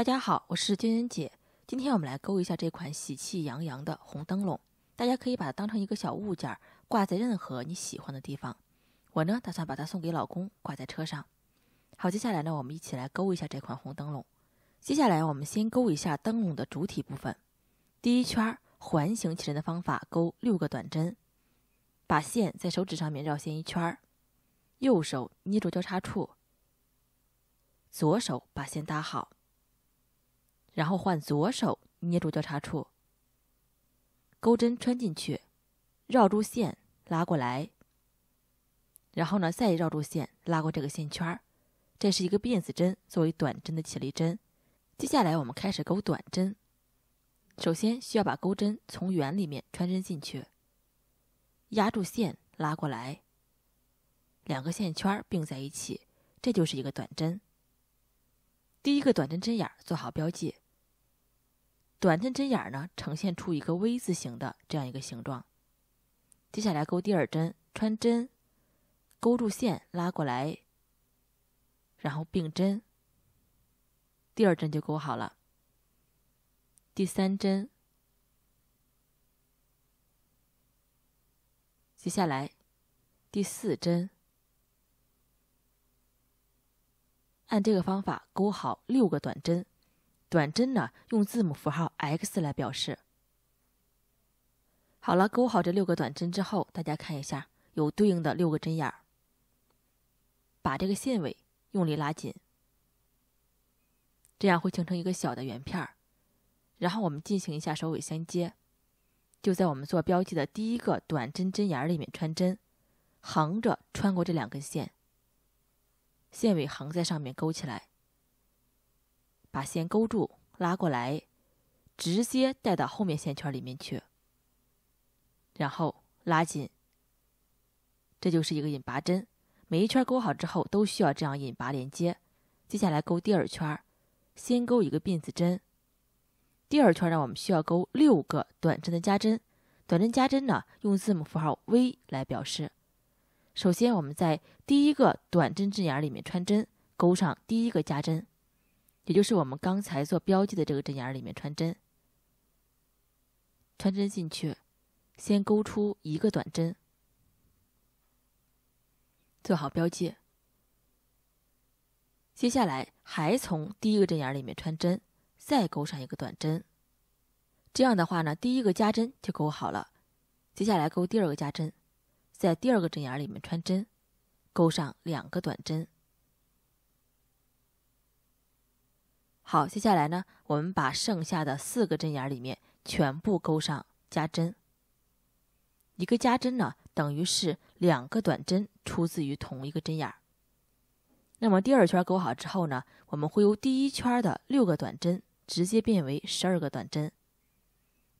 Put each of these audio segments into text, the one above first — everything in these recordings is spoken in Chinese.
大家好，我是娟娟姐。今天我们来钩一下这款喜气洋洋的红灯笼。大家可以把它当成一个小物件，挂在任何你喜欢的地方。我呢，打算把它送给老公，挂在车上。好，接下来呢，我们一起来钩一下这款红灯笼。接下来我们先钩一下灯笼的主体部分。第一圈环形起针的方法，钩六个短针，把线在手指上面绕线一圈，右手捏住交叉处，左手把线搭好。然后换左手捏住交叉处，钩针穿进去，绕住线拉过来。然后呢，再绕住线拉过这个线圈儿，这是一个辫子针，作为短针的起立针。接下来我们开始钩短针，首先需要把钩针从圆里面穿针进去，压住线拉过来，两个线圈并在一起，这就是一个短针。第一个短针针眼做好标记。短针针眼儿呢，呈现出一个 V 字形的这样一个形状。接下来钩第二针，穿针，勾住线，拉过来，然后并针，第二针就钩好了。第三针，接下来第四针，按这个方法钩好六个短针。短针呢，用字母符号 X 来表示。好了，勾好这六个短针之后，大家看一下，有对应的六个针眼儿。把这个线尾用力拉紧，这样会形成一个小的圆片儿。然后我们进行一下首尾相接，就在我们做标记的第一个短针针眼里面穿针，横着穿过这两根线，线尾横在上面勾起来。把线勾住，拉过来，直接带到后面线圈里面去，然后拉紧。这就是一个引拔针。每一圈勾好之后，都需要这样引拔连接。接下来勾第二圈，先勾一个辫子针。第二圈呢，我们需要勾六个短针的加针。短针加针呢，用字母符号 V 来表示。首先，我们在第一个短针针眼里面穿针，勾上第一个加针。也就是我们刚才做标记的这个针眼里面穿针，穿针进去，先勾出一个短针，做好标记。接下来还从第一个针眼里面穿针，再勾上一个短针。这样的话呢，第一个加针就勾好了。接下来勾第二个加针，在第二个针眼里面穿针，勾上两个短针。好，接下来呢，我们把剩下的四个针眼里面全部钩上加针。一个加针呢，等于是两个短针出自于同一个针眼。那么第二圈钩好之后呢，我们会由第一圈的六个短针直接变为十二个短针，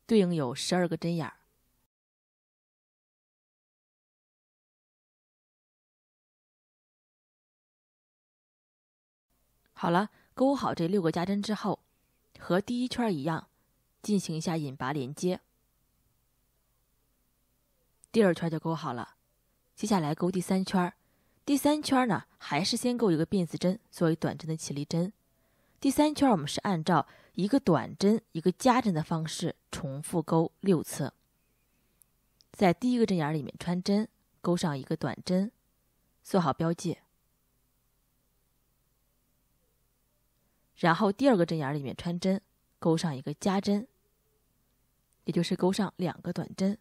对应有十二个针眼。好了。钩好这六个加针之后，和第一圈一样，进行一下引拔连接。第二圈就钩好了。接下来钩第三圈，第三圈呢还是先钩一个辫子针作为短针的起立针。第三圈我们是按照一个短针一个加针的方式重复钩六次。在第一个针眼里面穿针，钩上一个短针，做好标记。然后第二个针眼里面穿针，钩上一个加针，也就是钩上两个短针，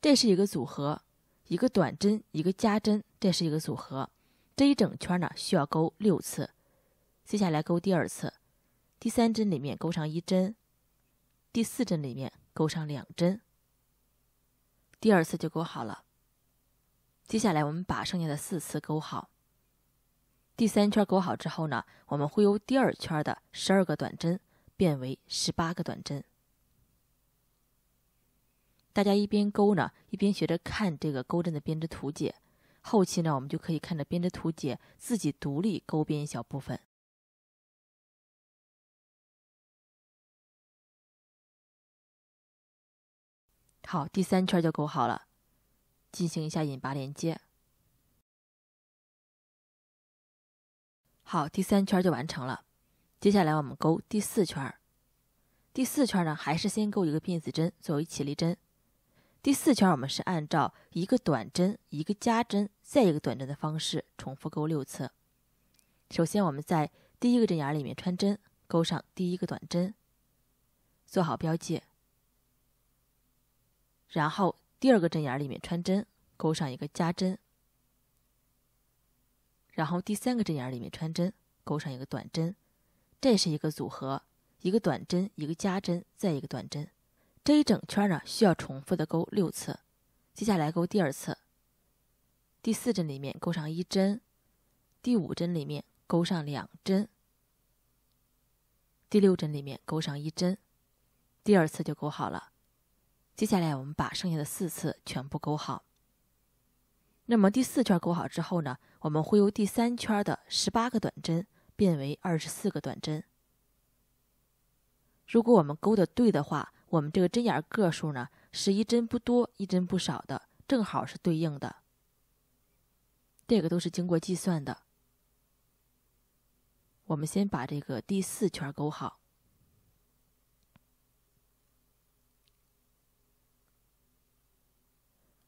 这是一个组合，一个短针一个加针，这是一个组合。这一整圈呢需要钩六次，接下来钩第二次，第三针里面钩上一针，第四针里面钩上两针，第二次就钩好了。接下来我们把剩下的四次钩好。第三圈钩好之后呢，我们会由第二圈的十二个短针变为十八个短针。大家一边钩呢，一边学着看这个钩针的编织图解。后期呢，我们就可以看着编织图解自己独立勾编一小部分。好，第三圈就钩好了，进行一下引拔连接。好，第三圈就完成了。接下来我们钩第四圈儿。第四圈呢，还是先钩一个辫子针作为起立针。第四圈我们是按照一个短针、一个加针、再一个短针的方式重复钩六次。首先我们在第一个针眼里面穿针，钩上第一个短针，做好标记。然后第二个针眼里面穿针，钩上一个加针。然后第三个针眼里面穿针，钩上一个短针，这是一个组合，一个短针，一个加针，再一个短针，这一整圈呢需要重复的钩六次。接下来钩第二次，第四针里面钩上一针，第五针里面钩上两针，第六针里面钩上一针，第二次就钩好了。接下来我们把剩下的四次全部钩好。那么第四圈钩好之后呢，我们会由第三圈的十八个短针变为二十四个短针。如果我们钩的对的话，我们这个针眼个数呢是一针不多一针不少的，正好是对应的。这个都是经过计算的。我们先把这个第四圈钩好。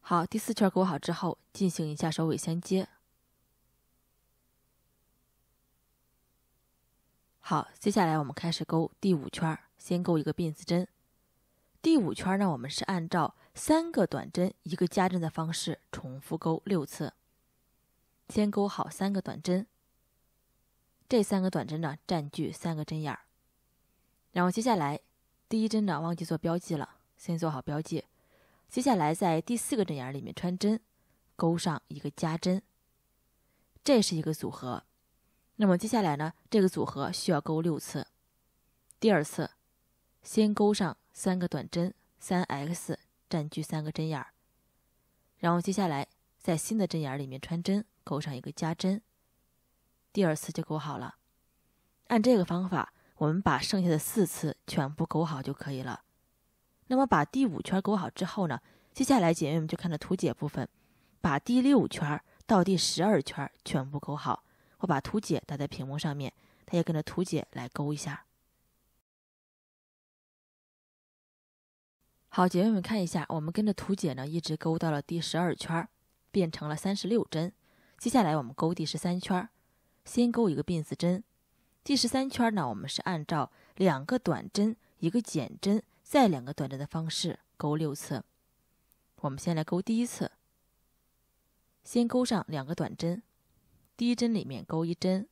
好，第四圈钩好之后，进行一下首尾相接。好，接下来我们开始钩第五圈，先钩一个辫子针。第五圈呢，我们是按照三个短针一个加针的方式重复钩六次。先钩好三个短针，这三个短针呢占据三个针眼儿。然后接下来第一针呢忘记做标记了，先做好标记。接下来在第四个针眼里面穿针，钩上一个加针，这是一个组合。那么接下来呢，这个组合需要钩六次。第二次，先钩上三个短针，三 X 占据三个针眼儿，然后接下来在新的针眼里面穿针，钩上一个加针。第二次就钩好了。按这个方法，我们把剩下的四次全部钩好就可以了。那么把第五圈钩好之后呢，接下来姐妹们就看着图解部分，把第六圈到第十二圈全部钩好。我把图解打在屏幕上面，大家跟着图解来钩一下。好，姐妹们看一下，我们跟着图解呢，一直钩到了第十二圈，变成了三十六针。接下来我们钩第十三圈，先钩一个辫子针。第十三圈呢，我们是按照两个短针一个减针。再两个短针的方式钩六次。我们先来钩第一次，先钩上两个短针，第一针里面钩一针，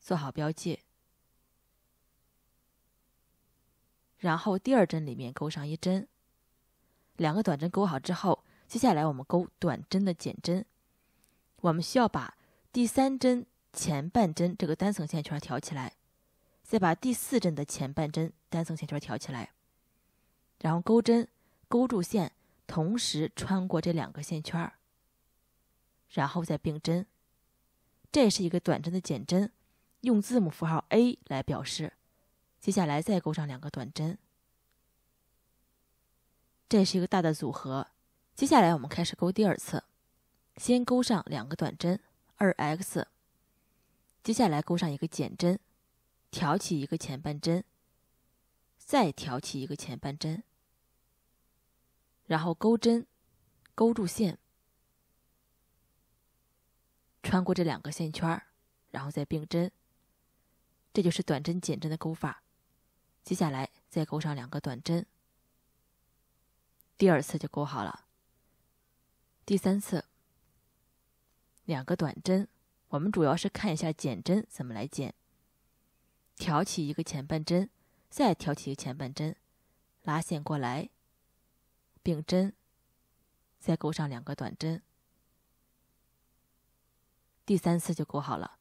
做好标记。然后第二针里面钩上一针，两个短针钩好之后，接下来我们钩短针的减针。我们需要把第三针前半针这个单层线圈挑起来，再把第四针的前半针单层线圈挑起来。然后钩针钩住线，同时穿过这两个线圈儿，然后再并针。这是一个短针的减针，用字母符号 A 来表示。接下来再钩上两个短针。这是一个大的组合。接下来我们开始钩第二次，先钩上两个短针二 X，接下来钩上一个减针，挑起一个前半针，再挑起一个前半针。然后钩针钩住线，穿过这两个线圈，然后再并针。这就是短针减针的钩法。接下来再钩上两个短针，第二次就钩好了。第三次，两个短针。我们主要是看一下减针怎么来减：挑起一个前半针，再挑起一个前半针，拉线过来。顶针，再钩上两个短针。第三次就钩好了，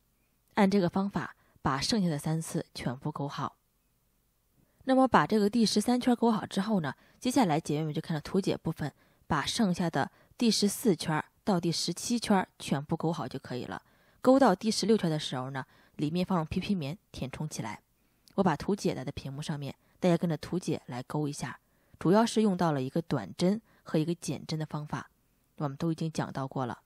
按这个方法把剩下的三次全部钩好。那么把这个第十三圈钩好之后呢，接下来姐妹们就看到图解部分，把剩下的第十四圈到第十七圈全部钩好就可以了。钩到第十六圈的时候呢，里面放入皮皮棉填充起来。我把图解打在屏幕上面，大家跟着图解来钩一下。主要是用到了一个短针和一个减针的方法，我们都已经讲到过了。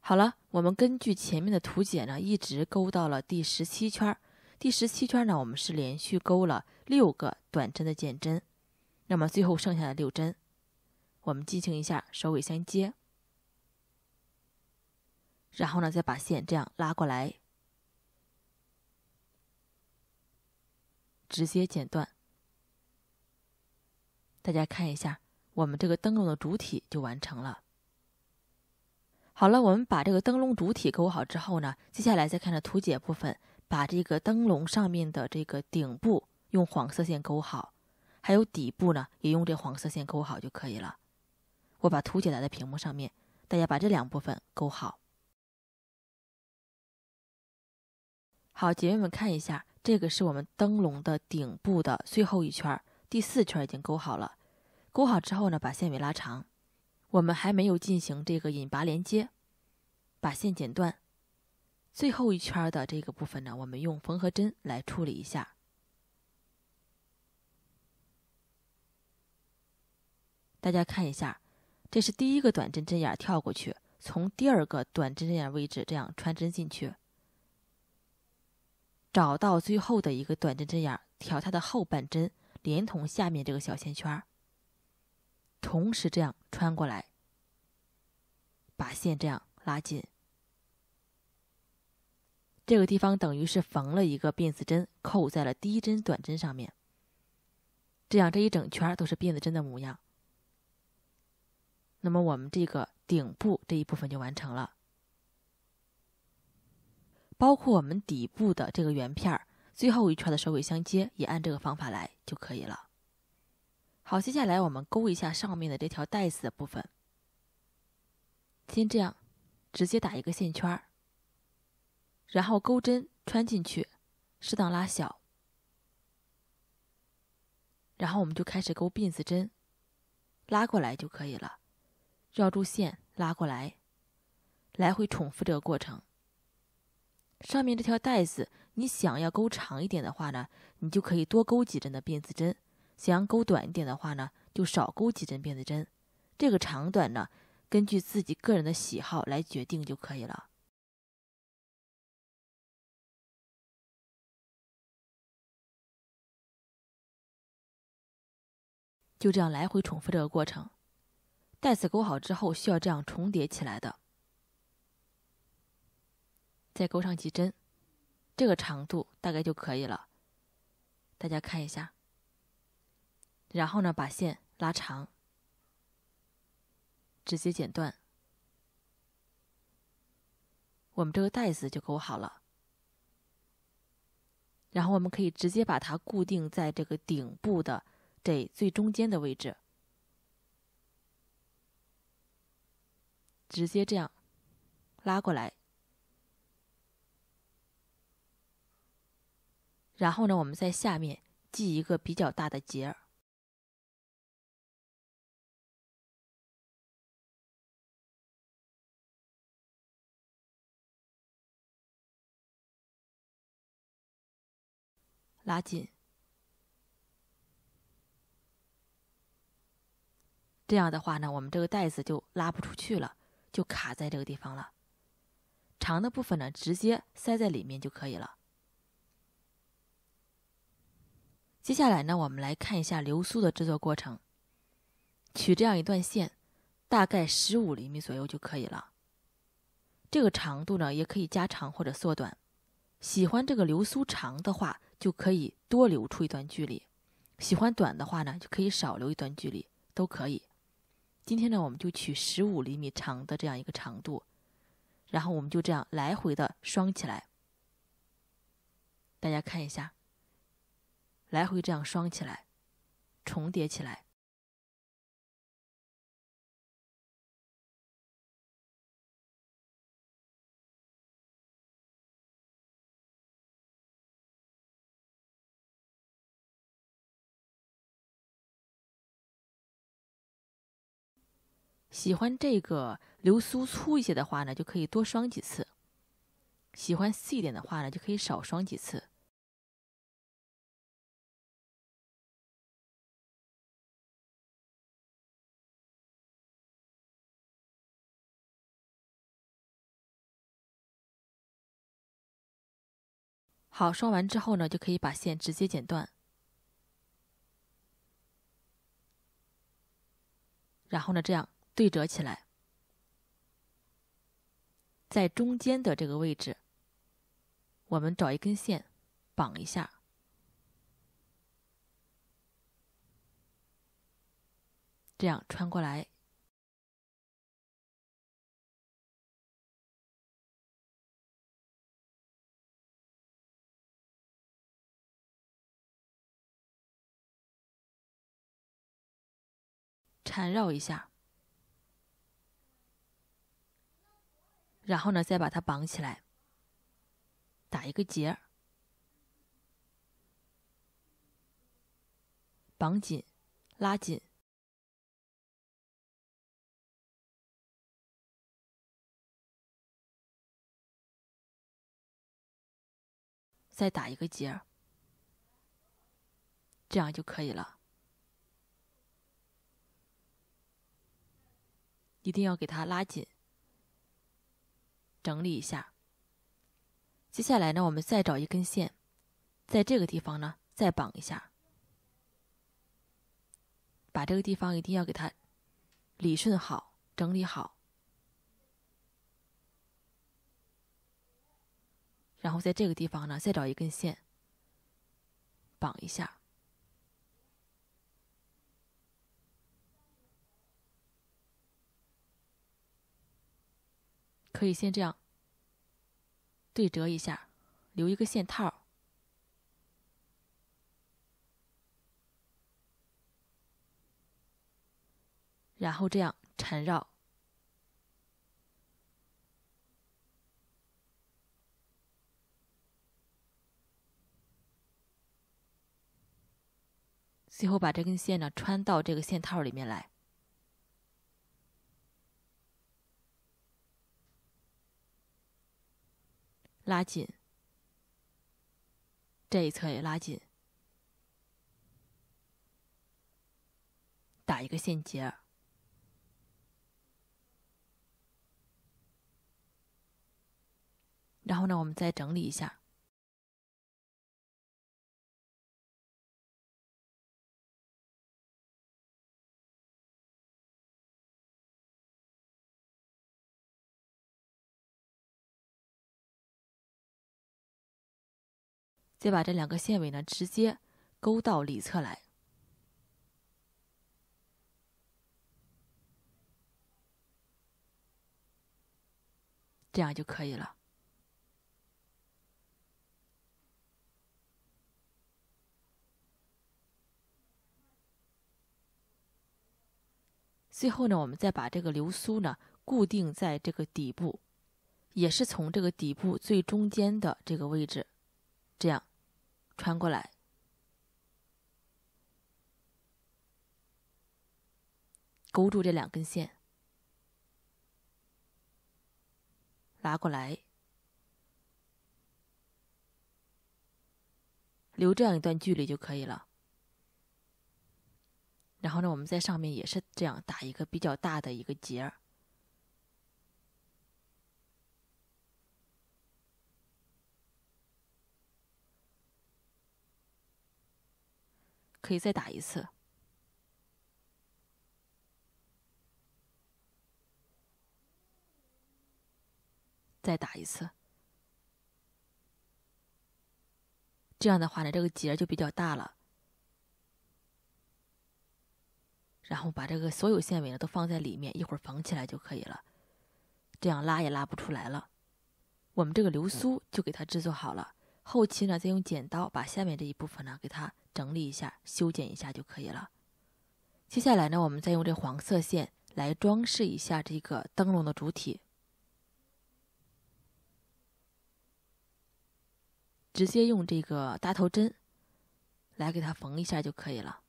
好了，我们根据前面的图解呢，一直勾到了第十七圈。第十七圈呢，我们是连续勾了六个短针的减针。那么最后剩下的六针，我们进行一下首尾相接，然后呢，再把线这样拉过来。直接剪断，大家看一下，我们这个灯笼的主体就完成了。好了，我们把这个灯笼主体勾好之后呢，接下来再看这图解部分，把这个灯笼上面的这个顶部用黄色线勾好，还有底部呢，也用这黄色线勾好就可以了。我把图解打在屏幕上面，大家把这两部分勾好。好，姐妹们看一下。这个是我们灯笼的顶部的最后一圈，第四圈已经钩好了。钩好之后呢，把线尾拉长。我们还没有进行这个引拔连接，把线剪断。最后一圈的这个部分呢，我们用缝合针来处理一下。大家看一下，这是第一个短针针眼，跳过去，从第二个短针针眼位置这样穿针进去。找到最后的一个短针针眼儿，挑它的后半针，连同下面这个小线圈儿，同时这样穿过来，把线这样拉紧。这个地方等于是缝了一个辫子针，扣在了第一针短针上面。这样这一整圈都是辫子针的模样。那么我们这个顶部这一部分就完成了。包括我们底部的这个圆片儿，最后一圈的首尾相接也按这个方法来就可以了。好，接下来我们勾一下上面的这条带子的部分。先这样，直接打一个线圈儿，然后钩针穿进去，适当拉小，然后我们就开始勾辫子针，拉过来就可以了，绕住线拉过来，来回重复这个过程。上面这条带子，你想要钩长一点的话呢，你就可以多钩几针的辫子针；想要钩短一点的话呢，就少钩几针辫子针。这个长短呢，根据自己个人的喜好来决定就可以了。就这样来回重复这个过程。带子钩好之后，需要这样重叠起来的。再钩上几针，这个长度大概就可以了。大家看一下，然后呢，把线拉长，直接剪断，我们这个袋子就钩好了。然后我们可以直接把它固定在这个顶部的这最中间的位置，直接这样拉过来。然后呢，我们在下面系一个比较大的结儿，拉紧。这样的话呢，我们这个袋子就拉不出去了，就卡在这个地方了。长的部分呢，直接塞在里面就可以了。接下来呢，我们来看一下流苏的制作过程。取这样一段线，大概十五厘米左右就可以了。这个长度呢，也可以加长或者缩短。喜欢这个流苏长的话，就可以多留出一段距离；喜欢短的话呢，就可以少留一段距离，都可以。今天呢，我们就取十五厘米长的这样一个长度，然后我们就这样来回的双起来。大家看一下。来回这样双起来，重叠起来。喜欢这个流苏粗一些的话呢，就可以多双几次；喜欢细一点的话呢，就可以少双几次。好，刷完之后呢，就可以把线直接剪断。然后呢，这样对折起来，在中间的这个位置，我们找一根线绑一下，这样穿过来。看，绕一下，然后呢，再把它绑起来，打一个结，绑紧，拉紧，再打一个结，这样就可以了。一定要给它拉紧，整理一下。接下来呢，我们再找一根线，在这个地方呢再绑一下，把这个地方一定要给它理顺好、整理好。然后在这个地方呢，再找一根线绑一下。可以先这样对折一下，留一个线套，然后这样缠绕，最后把这根线呢穿到这个线套里面来。拉紧，这一侧也拉紧，打一个线结，然后呢，我们再整理一下。再把这两个线尾呢，直接勾到里侧来，这样就可以了。最后呢，我们再把这个流苏呢固定在这个底部，也是从这个底部最中间的这个位置，这样。穿过来，勾住这两根线，拉过来，留这样一段距离就可以了。然后呢，我们在上面也是这样打一个比较大的一个结儿。可以再打一次，再打一次。这样的话呢，这个结就比较大了。然后把这个所有线尾呢都放在里面，一会儿缝起来就可以了。这样拉也拉不出来了。我们这个流苏就给它制作好了。后期呢，再用剪刀把下面这一部分呢，给它整理一下、修剪一下就可以了。接下来呢，我们再用这黄色线来装饰一下这个灯笼的主体，直接用这个搭头针来给它缝一下就可以了。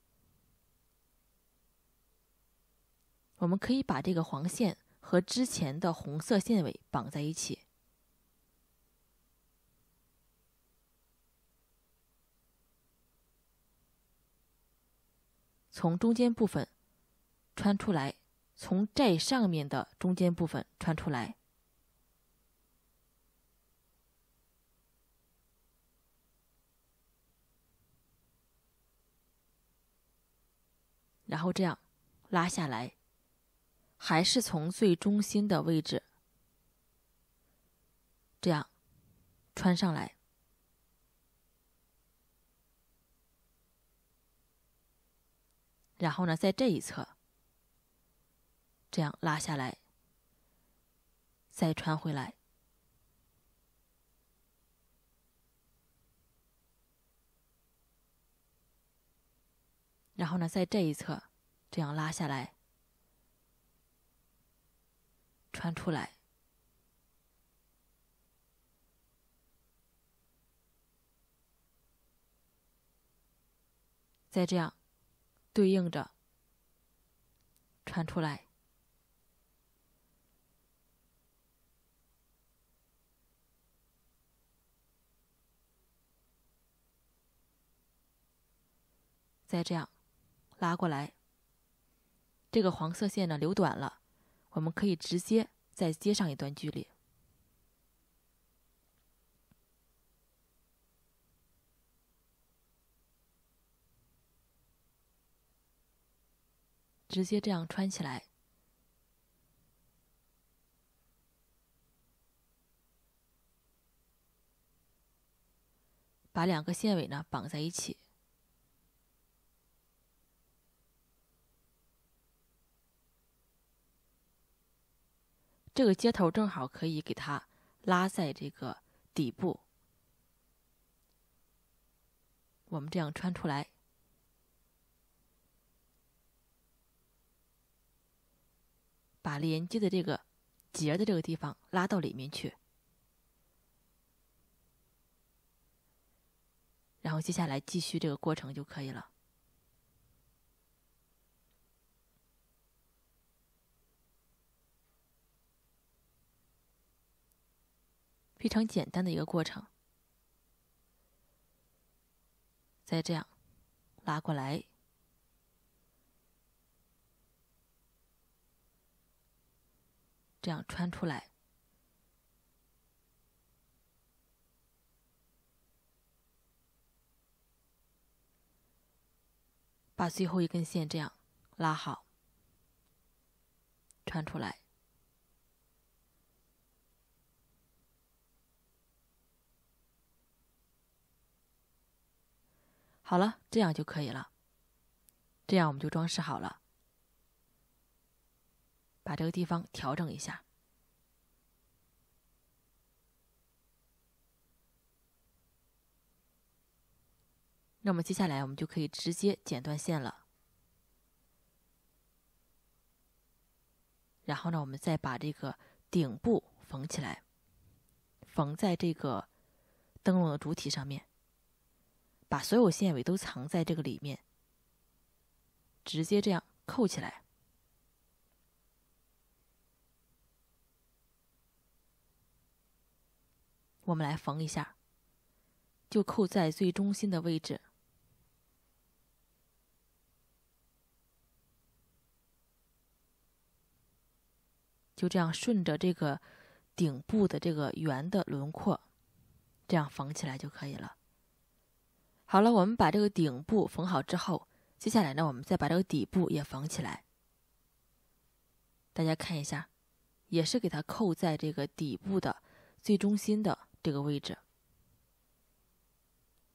我们可以把这个黄线和之前的红色线尾绑在一起。从中间部分穿出来，从这上面的中间部分穿出来，然后这样拉下来，还是从最中心的位置这样穿上来。然后呢，在这一侧，这样拉下来，再穿回来。然后呢，在这一侧，这样拉下来，穿出来，再这样。对应着传出来，再这样拉过来，这个黄色线呢留短了，我们可以直接再接上一段距离。直接这样穿起来，把两个线尾呢绑在一起。这个接头正好可以给它拉在这个底部，我们这样穿出来。把连接的这个结的这个地方拉到里面去，然后接下来继续这个过程就可以了。非常简单的一个过程。再这样拉过来。这样穿出来，把最后一根线这样拉好，穿出来。好了，这样就可以了。这样我们就装饰好了。把这个地方调整一下，那么接下来我们就可以直接剪断线了。然后呢，我们再把这个顶部缝起来，缝在这个灯笼的主体上面，把所有线尾都藏在这个里面，直接这样扣起来。我们来缝一下，就扣在最中心的位置。就这样顺着这个顶部的这个圆的轮廓，这样缝起来就可以了。好了，我们把这个顶部缝好之后，接下来呢，我们再把这个底部也缝起来。大家看一下，也是给它扣在这个底部的最中心的。这个位置，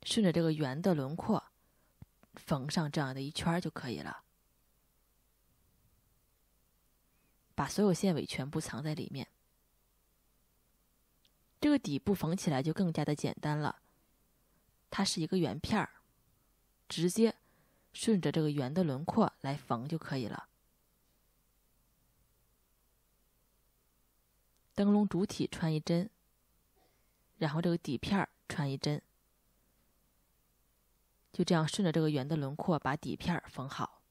顺着这个圆的轮廓缝上这样的一圈就可以了。把所有线尾全部藏在里面。这个底部缝起来就更加的简单了，它是一个圆片儿，直接顺着这个圆的轮廓来缝就可以了。灯笼主体穿一针。然后这个底片穿一针，就这样顺着这个圆的轮廓把底片缝好。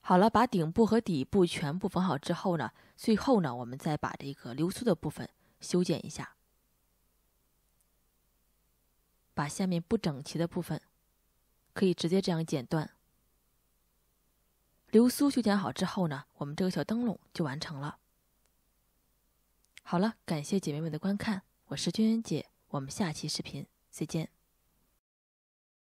好了，把顶部和底部全部缝好之后呢，最后呢，我们再把这个流苏的部分修剪一下，把下面不整齐的部分可以直接这样剪断。流苏修剪好之后呢，我们这个小灯笼就完成了。好了，感谢姐妹们的观看，我是娟娟姐，我们下期视频再见。